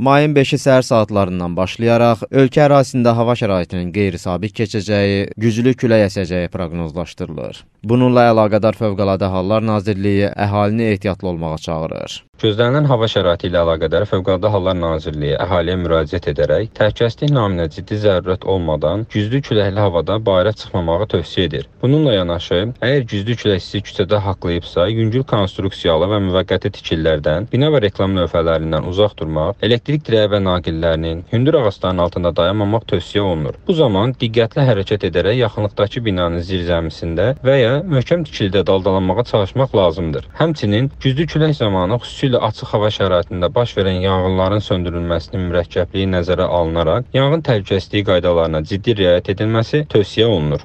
Mayın 5-i səhər saatlarından başlayaraq ölkə ərazisində hava şəraitinin qeyri-sabit keçəcəyi, güclü külək əsəcəyi proqnozlaşdırılır. Bununla əlaqədar Fövqəladə Hallar Nazirliyi əhalini ehtiyatlı olmağa çağırır. Gözlənilən hava şəraiti ilə əlaqədar Fövqəladə Hallar Nazirliyi əhaliyə müraciət edərək təhlükəsizlik naminə ciddi zərurət olmadan güclü küləkli havada bayıra çıxmamağı tövsiyə edir. Bununla yanaşı, əgər güclü külək sizi küçədə haqlayıbsa, yüngül konstruksiyalı və müvəqqəti tikililərdən, bina və reklam lövhələrindən uzaq durmaq, elektrik dirəyi və naqillərinin, hündür ağacların altında dayanmamaq tövsiyə olunur. Bu zaman diqqətli hərəkət edərək yaxınlıqdakı binanın zirzəmisində və ya möhkəm tikilidə daldalanmağa çalışmaq lazımdır. Həmçinin güclü külək zamanı xüsusilə xüsusilə açıq hava şəraitində baş verən yanğınların söndürülməsinin mürəkkəbliyi nəzərə alınaraq yanğın təhlükəsizliyi qaydalarına ciddi riayət edilməsi tövsiyə olunur.